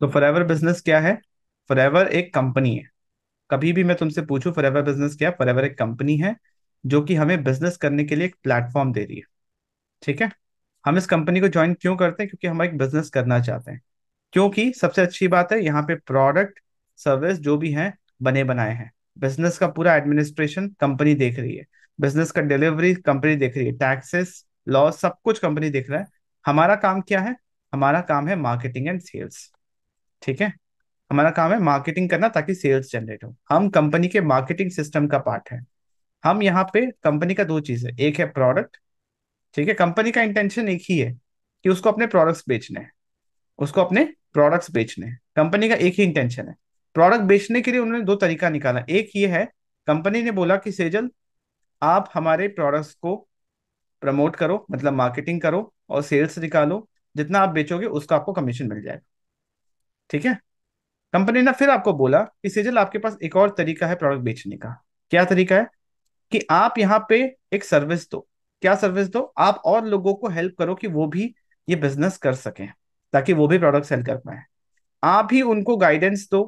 तो for business क्या है फॉर एक कंपनी है कभी भी मैं तुमसे पूछूं फॉर बिजनेस क्या है एक कंपनी है जो कि हमें बिजनेस करने के लिए एक प्लेटफॉर्म दे रही है ठीक है हम इस कंपनी को ज्वाइन क्यों करते हैं क्योंकि हम एक बिजनेस करना चाहते हैं क्योंकि सबसे अच्छी बात है यहाँ पे प्रोडक्ट सर्विस जो भी है बने बनाए हैं बिजनेस का पूरा एडमिनिस्ट्रेशन कंपनी देख रही है बिजनेस का डिलीवरी कंपनी देख रही है टैक्सेस लॉस सब कुछ कंपनी देख रहा है हमारा काम क्या है हमारा काम है मार्केटिंग एंड सेल्स ठीक है हमारा काम है मार्केटिंग करना ताकि सेल्स जनरेट हो हम कंपनी के मार्केटिंग सिस्टम का पार्ट है हम यहाँ पे कंपनी का दो चीज है एक है प्रोडक्ट ठीक है कंपनी का इंटेंशन एक ही है कि उसको अपने प्रोडक्ट्स बेचने हैं उसको अपने प्रोडक्ट्स बेचने हैं कंपनी का एक ही इंटेंशन है प्रोडक्ट बेचने के लिए उन्होंने दो तरीका निकाला एक ये है कंपनी ने बोला कि सेजल आप हमारे प्रोडक्ट्स को प्रमोट करो मतलब मार्केटिंग करो और सेल्स निकालो जितना आप बेचोगे उसका आपको कमीशन मिल जाएगा ठीक है कंपनी ने फिर आपको बोला कि सेजल आपके पास एक और तरीका है प्रोडक्ट बेचने का क्या तरीका है कि आप यहाँ पे एक सर्विस दो क्या सर्विस दो आप और लोगों को हेल्प करो कि वो भी ये बिजनेस कर सकें ताकि वो भी प्रोडक्ट सेल कर पाए आप ही उनको गाइडेंस दो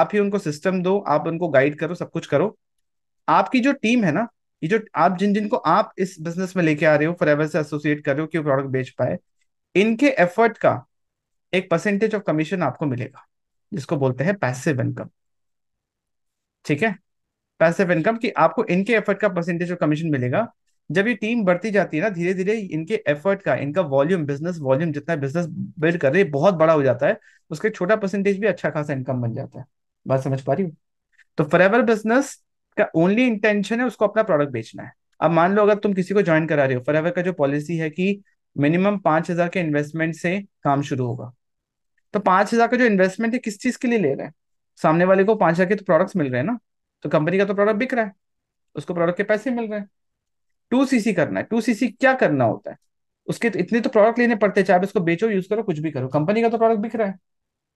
आप ही उनको सिस्टम दो आप उनको गाइड करो सब कुछ करो आपकी जो टीम है ना ये जो आप जिन जिनको आप इस बिजनेस में लेके आ रहे हो फॉर से एसोसिएट कर रहे हो कि वो प्रोडक्ट बेच पाए इनके एफर्ट का एक परसेंटेज ऑफ कमीशन आपको मिलेगा जिसको बोलते हैं पैसिव इनकम ठीक है पैसिव इनकम कि आपको इनके एफर्ट का परसेंटेज ऑफ कमीशन मिलेगा जब ये टीम बढ़ती जाती है ना धीरे धीरे इनके एफर्ट का इनका वॉल्यूम बिजनेस वॉल्यूम जितना बिजनेस बिल्ड कर रही है बहुत बड़ा हो जाता है उसके छोटा परसेंटेज भी अच्छा खासा इनकम बन जाता है बात समझ पा रही हूँ तो फॉर बिजनेस का ओनली इंटेंशन है उसको अपना प्रोडक्ट बेचना है अब मान लो अगर तुम किसी को ज्वाइन करा रहे हो फॉर का जो पॉलिसी है कि मिनिमम पांच हजार के इन्वेस्टमेंट से काम शुरू होगा तो पांच हजार का जो इन्वेस्टमेंट है किस चीज के लिए ले रहे हैं सामने वाले को पांच हजार के तो प्रोडक्ट्स मिल रहे हैं ना तो कंपनी का तो प्रोडक्ट बिक रहा है उसको प्रोडक्ट के पैसे मिल रहे हैं टू सीसी करना है टू सीसी क्या करना होता है उसके तो इतने तो प्रोडक्ट लेने पड़ते हैं चाहे उसको बेचो यूज करो कुछ भी करो कंपनी का तो प्रोडक्ट बिक रहा है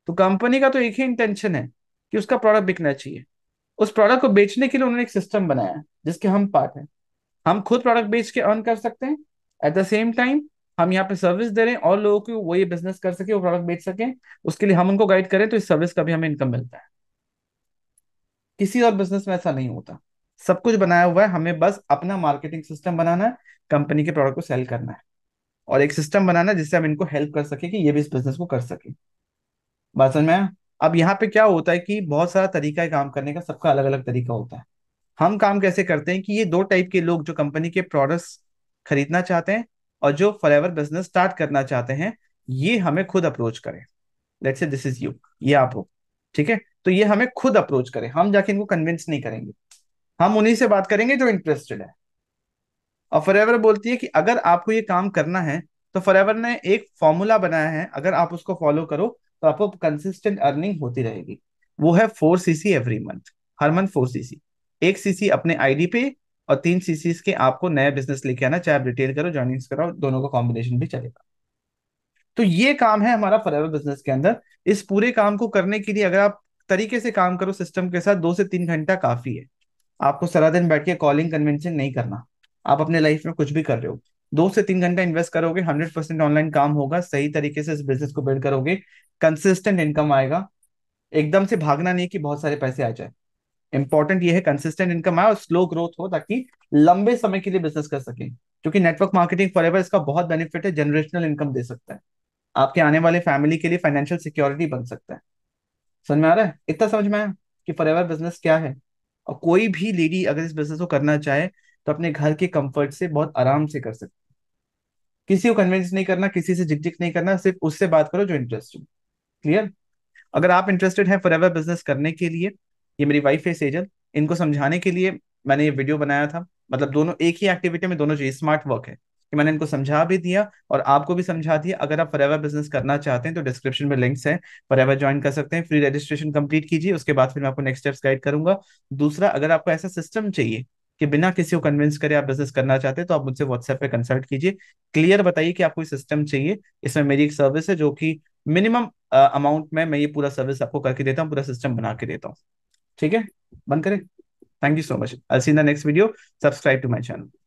तो कंपनी का तो एक ही इंटेंशन है कि उसका प्रोडक्ट बिकना चाहिए उस प्रोडक्ट को बेचने के लिए उन्होंने एक सिस्टम बनाया जिसके हम पार्ट है हम खुद प्रोडक्ट बेच के अर्न कर सकते हैं एट द सेम टाइम हम यहाँ पे सर्विस दे रहे हैं और लोगों को वो ये बिजनेस कर सके वो प्रोडक्ट बेच सके उसके लिए हम उनको गाइड करें तो इस सर्विस का भी हमें इनकम मिलता है किसी और बिजनेस में ऐसा नहीं होता सब कुछ बनाया हुआ है हमें बस अपना मार्केटिंग सिस्टम बनाना है कंपनी के प्रोडक्ट को सेल करना है और एक सिस्टम बनाना है जिससे हम इनको हेल्प कर सके कि ये भी इस बिजनेस को कर सके बात समझ में अब यहाँ पे क्या होता है कि बहुत सारा तरीका है काम करने का सबका अलग अलग तरीका होता है हम काम कैसे करते हैं कि ये दो टाइप के लोग जो कंपनी के प्रोडक्ट्स खरीदना चाहते हैं और जो एवर बिजनेस स्टार्ट करना चाहते हैं ये हमें खुद अप्रोच करें लेट से दिस इज यू ये आप हो ठीक है तो ये हमें खुद अप्रोच करें हम जाके इनको कन्विंस नहीं करेंगे हम उन्हीं से बात करेंगे जो इंटरेस्टेड है और एवर बोलती है कि अगर आपको ये काम करना है तो एवर ने एक फॉर्मूला बनाया है अगर आप उसको फॉलो करो तो आपको कंसिस्टेंट अर्निंग होती रहेगी वो है फोर सीसी एवरी मंथ हर मंथ फोर सीसी एक सीसी अपने आईडी पे और तीन सीसीज के आपको नए बिजनेस लेके आना चाहे आप रिटेल करो जॉइनिंग्स करो दोनों का कॉम्बिनेशन भी चलेगा तो ये काम है हमारा फॉर बिजनेस के अंदर इस पूरे काम को करने के लिए अगर आप तरीके से काम करो सिस्टम के साथ दो से तीन घंटा काफी है आपको सारा दिन बैठ के कॉलिंग कन्वेंशन नहीं करना आप अपने लाइफ में कुछ भी कर रहे हो दो से तीन घंटा इन्वेस्ट करोगे हंड्रेड परसेंट ऑनलाइन काम होगा सही तरीके से इस बिजनेस को बिल्ड करोगे कंसिस्टेंट इनकम आएगा एकदम से भागना नहीं कि बहुत सारे पैसे आ जाए इंपॉर्टेंट ये है कंसिस्टेंट इनकम आए और स्लो ग्रोथ हो ताकि लंबे समय के लिए बिजनेस कर सकें क्योंकि नेटवर्क मार्केटिंग फॉर इसका बहुत बेनिफिट है जनरेशनल इनकम दे सकता है आपके आने वाले फैमिली के लिए फाइनेंशियल सिक्योरिटी बन सकता है समझ में आ रहा है इतना समझ में आया कि फॉर बिजनेस क्या है और कोई भी लेडी अगर इस बिजनेस को करना चाहे तो अपने घर के कंफर्ट से बहुत आराम से कर सकती किसी को कन्विंस नहीं करना किसी से जिक नहीं करना सिर्फ उससे बात करो जो इंटरेस्टेड क्लियर अगर आप इंटरेस्टेड हैं फॉर बिजनेस करने के लिए ये मेरी वाइफ है सेजल इनको समझाने के लिए मैंने ये वीडियो बनाया था मतलब दोनों एक ही एक्टिविटी में दोनों चीज स्मार्ट वर्क है कि मैंने इनको समझा भी दिया और आपको भी समझा दिया अगर आप फरेवर बिजनेस करना चाहते हैं तो डिस्क्रिप्शन में लिंक्स हैं फरेवर ज्वाइन कर सकते हैं फ्री रजिस्ट्रेशन कंप्लीट कीजिए उसके बाद फिर मैं आपको नेक्स्ट स्टेप्स गाइड करूंगा दूसरा अगर आपको ऐसा सिस्टम चाहिए कि बिना किसी को कन्विंस करे आप बिजनेस करना चाहते हैं तो आप मुझसे व्हाट्सएप पे कंसल्ट कीजिए क्लियर बताइए कि आपको सिस्टम चाहिए इसमें मेरी एक सर्विस है जो कि मिनिमम अमाउंट में मैं ये पूरा सर्विस आपको करके देता हूँ पूरा सिस्टम बना के देता हूँ ठीक है बंद करें thank you so much I'll see the next video subscribe to my channel